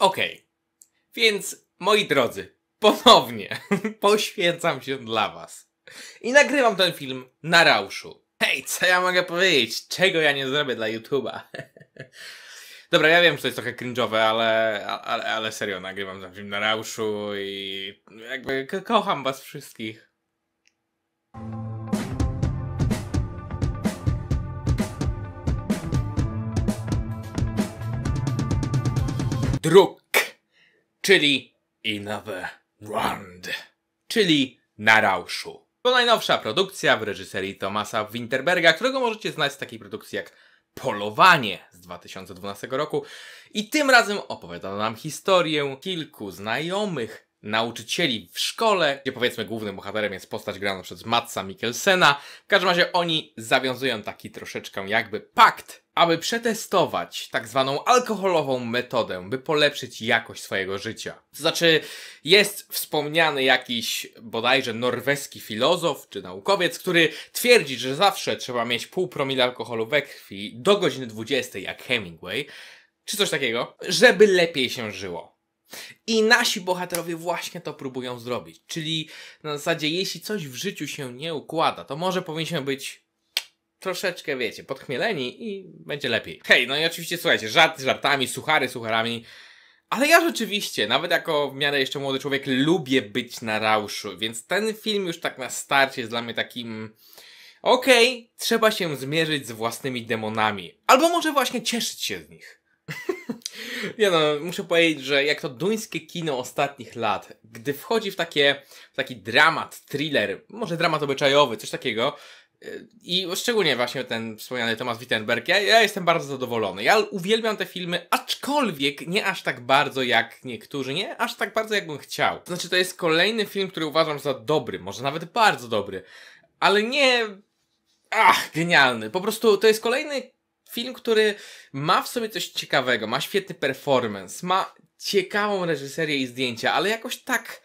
Okej. Okay. Więc, moi drodzy, ponownie poświęcam się dla was. I nagrywam ten film na rauszu. Hej, co ja mogę powiedzieć? Czego ja nie zrobię dla YouTube'a? Dobra, ja wiem, że to jest trochę cringe'owe, ale, ale, ale serio, nagrywam ten film na rauszu i jakby kocham was wszystkich. druk, czyli another round, czyli na rauszu. To najnowsza produkcja w reżyserii Tomasa Winterberga, którego możecie znać z takiej produkcji jak Polowanie z 2012 roku. I tym razem opowiadano nam historię kilku znajomych nauczycieli w szkole, gdzie powiedzmy głównym bohaterem jest postać grana przez Matsa Mikkelsena. W każdym razie oni zawiązują taki troszeczkę jakby pakt aby przetestować tak zwaną alkoholową metodę, by polepszyć jakość swojego życia. To znaczy, jest wspomniany jakiś bodajże norweski filozof czy naukowiec, który twierdzi, że zawsze trzeba mieć pół promila alkoholu we krwi do godziny 20, jak Hemingway, czy coś takiego, żeby lepiej się żyło. I nasi bohaterowie właśnie to próbują zrobić. Czyli na zasadzie, jeśli coś w życiu się nie układa, to może powinniśmy być troszeczkę, wiecie, podchmieleni i będzie lepiej. Hej, no i oczywiście słuchajcie, żart żartami, suchary sucharami, ale ja rzeczywiście, nawet jako w miarę jeszcze młody człowiek, lubię być na rauszu, więc ten film już tak na starcie jest dla mnie takim... Okej, okay, trzeba się zmierzyć z własnymi demonami. Albo może właśnie cieszyć się z nich. Nie no, muszę powiedzieć, że jak to duńskie kino ostatnich lat, gdy wchodzi w, takie, w taki dramat, thriller, może dramat obyczajowy, coś takiego, i szczególnie właśnie ten wspomniany Tomasz Wittenberg. Ja, ja, jestem bardzo zadowolony. Ja uwielbiam te filmy, aczkolwiek nie aż tak bardzo jak niektórzy, nie aż tak bardzo jakbym chciał. znaczy, to jest kolejny film, który uważam za dobry, może nawet bardzo dobry, ale nie. Ach, genialny. Po prostu to jest kolejny film, który ma w sobie coś ciekawego, ma świetny performance, ma ciekawą reżyserię i zdjęcia, ale jakoś tak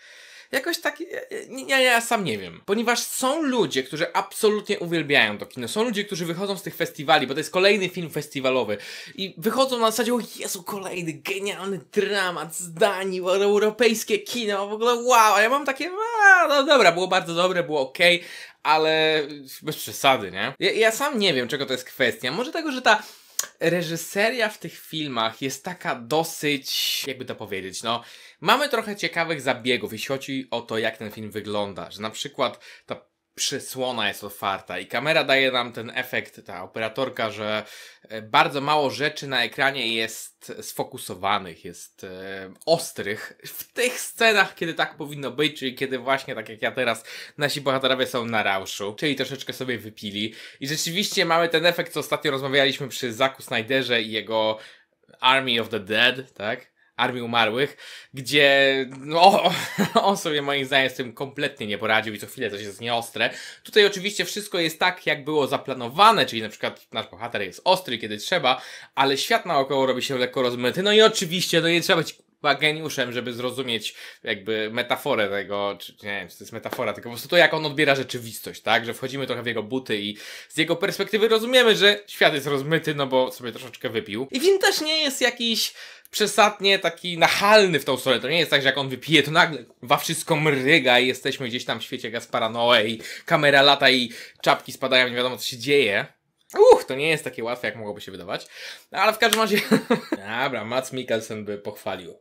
Jakoś tak, ja, e, e, ja, ja, sam nie wiem. Ponieważ są ludzie, którzy absolutnie uwielbiają to kino. Są ludzie, którzy wychodzą z tych festiwali, bo to jest kolejny film festiwalowy i wychodzą na zasadzie, o Jezu, kolejny genialny dramat z Danii, europejskie kino, w ogóle wow, a ja mam takie, a, no dobra, było bardzo dobre, było ok ale bez przesady, nie? Ja, ja, sam nie wiem, czego to jest kwestia. Może tego, że ta reżyseria w tych filmach jest taka dosyć, jakby to powiedzieć, no, mamy trochę ciekawych zabiegów, jeśli chodzi o to, jak ten film wygląda, że na przykład ta przysłona jest otwarta i kamera daje nam ten efekt, ta operatorka, że e, bardzo mało rzeczy na ekranie jest sfokusowanych, jest e, ostrych w tych scenach, kiedy tak powinno być, czyli kiedy właśnie, tak jak ja teraz, nasi bohaterowie są na rauszu, czyli troszeczkę sobie wypili i rzeczywiście mamy ten efekt, co ostatnio rozmawialiśmy przy Zaku Snyderze i jego Army of the Dead, tak? Armii Umarłych, gdzie no, on sobie moim zdaniem z tym kompletnie nie poradził i co chwilę coś jest nieostre. Tutaj oczywiście wszystko jest tak, jak było zaplanowane, czyli na przykład nasz bohater jest ostry, kiedy trzeba, ale świat naokoło robi się lekko rozmyty, no i oczywiście, no nie trzeba być była geniuszem, żeby zrozumieć jakby metaforę tego, czy nie wiem, czy to jest metafora, tylko po prostu to, jak on odbiera rzeczywistość, tak? Że wchodzimy trochę w jego buty i z jego perspektywy rozumiemy, że świat jest rozmyty, no bo sobie troszeczkę wypił. I film też nie jest jakiś przesadnie taki nachalny w tą stronę. To nie jest tak, że jak on wypije, to nagle wa wszystko mryga i jesteśmy gdzieś tam w świecie Gasparanoe i kamera lata i czapki spadają, nie wiadomo co się dzieje. Uch, to nie jest takie łatwe, jak mogłoby się wydawać. No, ale w każdym razie... Dobra, Mats Mikkelsen by pochwalił.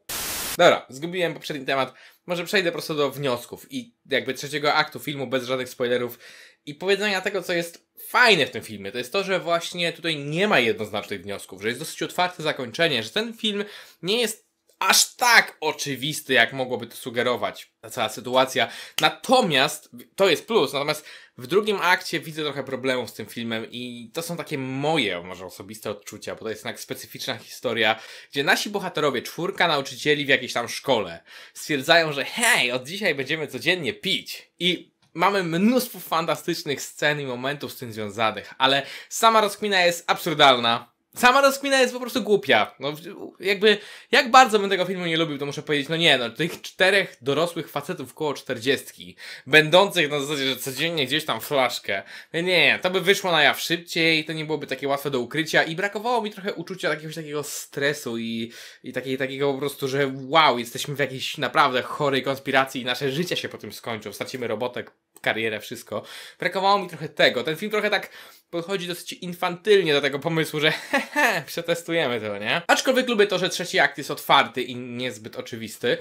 Dobra, zgubiłem poprzedni temat. Może przejdę prosto do wniosków i jakby trzeciego aktu filmu bez żadnych spoilerów i powiedzenia tego, co jest fajne w tym filmie. To jest to, że właśnie tutaj nie ma jednoznacznych wniosków, że jest dosyć otwarte zakończenie, że ten film nie jest aż tak oczywisty, jak mogłoby to sugerować ta cała sytuacja. Natomiast, to jest plus, natomiast w drugim akcie widzę trochę problemów z tym filmem i to są takie moje, może osobiste odczucia, bo to jest jednak specyficzna historia, gdzie nasi bohaterowie, czwórka nauczycieli w jakiejś tam szkole, stwierdzają, że hej, od dzisiaj będziemy codziennie pić. I mamy mnóstwo fantastycznych scen i momentów z tym związanych, ale sama rozkmina jest absurdalna sama rozkmina jest po prostu głupia. No, jakby, jak bardzo bym tego filmu nie lubił, to muszę powiedzieć, no nie, no, tych czterech dorosłych facetów koło czterdziestki, będących na zasadzie, że codziennie gdzieś tam flaszkę. Nie, nie, to by wyszło na jaw szybciej, to nie byłoby takie łatwe do ukrycia i brakowało mi trochę uczucia jakiegoś takiego stresu i, i takiej, takiego po prostu, że wow, jesteśmy w jakiejś naprawdę chorej konspiracji i nasze życie się po tym skończą, stracimy robotek, karierę, wszystko. Brakowało mi trochę tego. Ten film trochę tak podchodzi dosyć infantylnie do tego pomysłu, że he przetestujemy to, nie? Aczkolwiek lubię to, że trzeci akt jest otwarty i niezbyt oczywisty.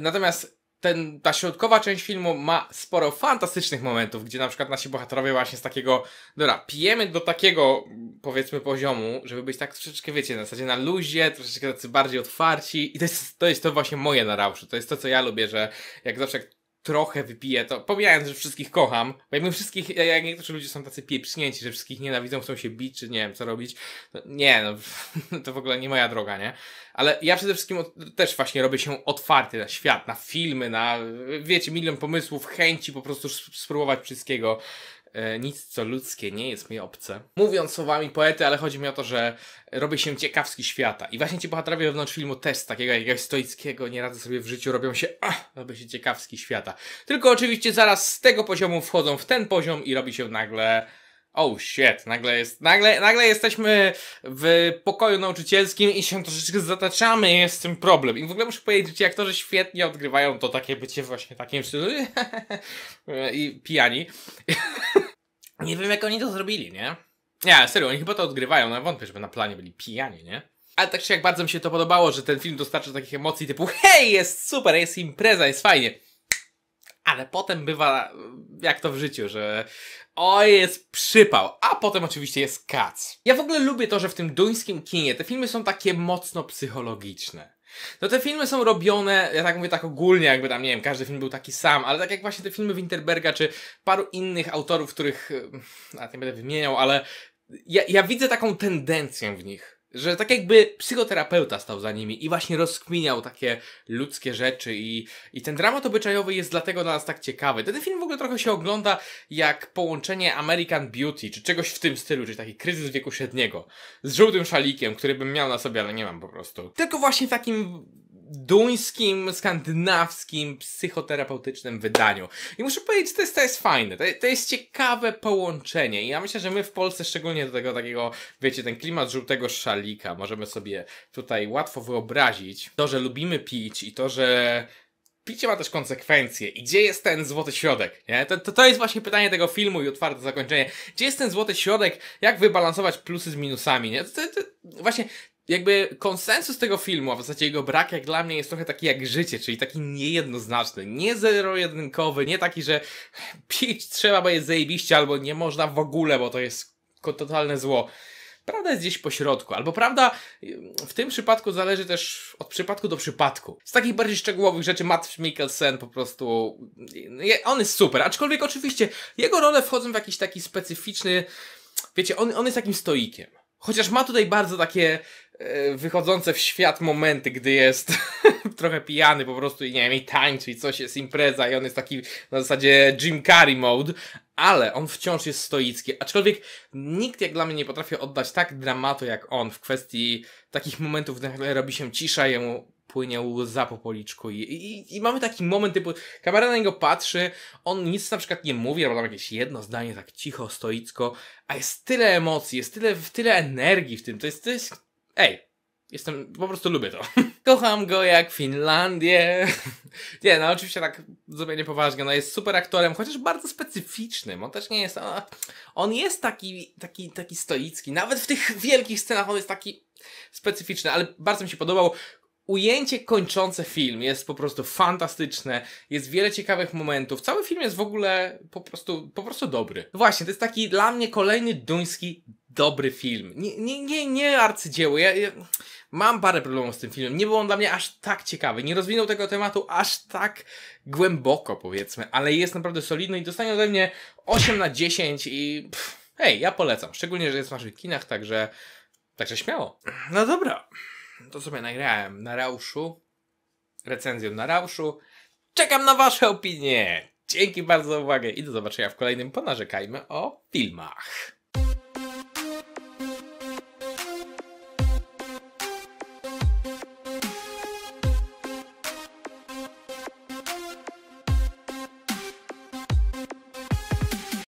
Natomiast ten, ta środkowa część filmu ma sporo fantastycznych momentów, gdzie na przykład nasi bohaterowie właśnie z takiego, dobra, pijemy do takiego, powiedzmy, poziomu, żeby być tak troszeczkę, wiecie, na zasadzie na luzie, troszeczkę tacy bardziej otwarci i to jest to, jest to właśnie moje na Rauszu, to jest to, co ja lubię, że jak zawsze trochę wypiję to, pomijając, że wszystkich kocham, bo my wszystkich, jak niektórzy ludzie są tacy pieprznięci, że wszystkich nienawidzą, chcą się bić, czy nie wiem, co robić, to nie, no, to w ogóle nie moja droga, nie? Ale ja przede wszystkim też właśnie robię się otwarty na świat, na filmy, na, wiecie, milion pomysłów, chęci po prostu spróbować wszystkiego, E, nic co ludzkie nie jest mi obce. Mówiąc słowami poety, ale chodzi mi o to, że robi się ciekawski świata. I właśnie ci bohaterowie wewnątrz filmu też takiego jakiegoś stoickiego nie radzę sobie w życiu, robią się, ach, robi się ciekawski świata. Tylko oczywiście zaraz z tego poziomu wchodzą w ten poziom i robi się nagle Oh shit, nagle, jest, nagle, nagle jesteśmy w pokoju nauczycielskim i się troszeczkę zataczamy i jest z tym problem. I w ogóle muszę powiedzieć, ci aktorzy świetnie odgrywają to takie bycie właśnie takim i pijani. nie wiem jak oni to zrobili, nie? Nie, serio, oni chyba to odgrywają, no wątpię, żeby na planie byli pijani, nie? Ale tak czy jak bardzo mi się to podobało, że ten film dostarcza takich emocji typu hej, jest super, jest impreza, jest fajnie ale potem bywa jak to w życiu, że o, jest przypał, a potem oczywiście jest kac. Ja w ogóle lubię to, że w tym duńskim kinie te filmy są takie mocno psychologiczne. No te filmy są robione, ja tak mówię tak ogólnie, jakby tam, nie wiem, każdy film był taki sam, ale tak jak właśnie te filmy Winterberga, czy paru innych autorów, których, a nie będę wymieniał, ale ja, ja widzę taką tendencję w nich że tak jakby psychoterapeuta stał za nimi i właśnie rozkminiał takie ludzkie rzeczy i, i ten dramat obyczajowy jest dlatego dla nas tak ciekawy. Ten film w ogóle trochę się ogląda jak połączenie American Beauty, czy czegoś w tym stylu, czy taki kryzys wieku średniego, z żółtym szalikiem, który bym miał na sobie, ale nie mam po prostu. Tylko właśnie w takim duńskim, skandynawskim, psychoterapeutycznym wydaniu. I muszę powiedzieć, to jest, to jest fajne, to, to jest ciekawe połączenie i ja myślę, że my w Polsce szczególnie do tego takiego, wiecie, ten klimat żółtego szalika możemy sobie tutaj łatwo wyobrazić. To, że lubimy pić i to, że picie ma też konsekwencje. I gdzie jest ten złoty środek? Nie? To, to, to jest właśnie pytanie tego filmu i otwarte zakończenie. Gdzie jest ten złoty środek? Jak wybalansować plusy z minusami? Nie? To, to, to właśnie jakby konsensus tego filmu, a w zasadzie jego brak jak dla mnie jest trochę taki jak życie, czyli taki niejednoznaczny, nie zero-jedynkowy, nie taki, że pić trzeba, bo jest zajebiście, albo nie można w ogóle, bo to jest totalne zło. Prawda jest gdzieś po środku, albo prawda w tym przypadku zależy też od przypadku do przypadku. Z takich bardziej szczegółowych rzeczy Matt Mikkelsen po prostu, on jest super, aczkolwiek oczywiście jego role wchodzą w jakiś taki specyficzny, wiecie, on, on jest takim stoikiem. Chociaż ma tutaj bardzo takie e, wychodzące w świat momenty, gdy jest trochę pijany po prostu i nie wiem, i tańczy i coś jest impreza i on jest taki na zasadzie Jim Carrey mode, ale on wciąż jest stoicki, aczkolwiek nikt jak dla mnie nie potrafi oddać tak dramatu jak on w kwestii takich momentów, gdy robi się cisza, jemu płynie łza po policzku i, i, i mamy taki moment typu, kamera na niego patrzy, on nic na przykład nie mówi, albo tam jakieś jedno zdanie tak cicho, stoicko, a jest tyle emocji, jest tyle, tyle energii w tym, to jest, to jest, ej, jestem, po prostu lubię to. Kocham go jak Finlandię. nie, no oczywiście tak zupełnie poważnie, no jest super aktorem, chociaż bardzo specyficznym, on też nie jest, on, on jest taki, taki, taki stoicki, nawet w tych wielkich scenach on jest taki specyficzny, ale bardzo mi się podobał ujęcie kończące film jest po prostu fantastyczne, jest wiele ciekawych momentów, cały film jest w ogóle po prostu, po prostu dobry. No właśnie, to jest taki dla mnie kolejny duński dobry film. Nie, nie, nie, nie arcydzieło. Ja, ja mam parę problemów z tym filmem. Nie był on dla mnie aż tak ciekawy. Nie rozwinął tego tematu aż tak głęboko, powiedzmy, ale jest naprawdę solidny i dostanie ode mnie 8 na 10 i pff, hej, ja polecam. Szczególnie, że jest w naszych kinach, także, także śmiało. No dobra to sobie nagrałem na Rauszu, recenzję na Rauszu. Czekam na Wasze opinie. Dzięki bardzo za uwagę i do zobaczenia w kolejnym Ponarzekajmy o filmach.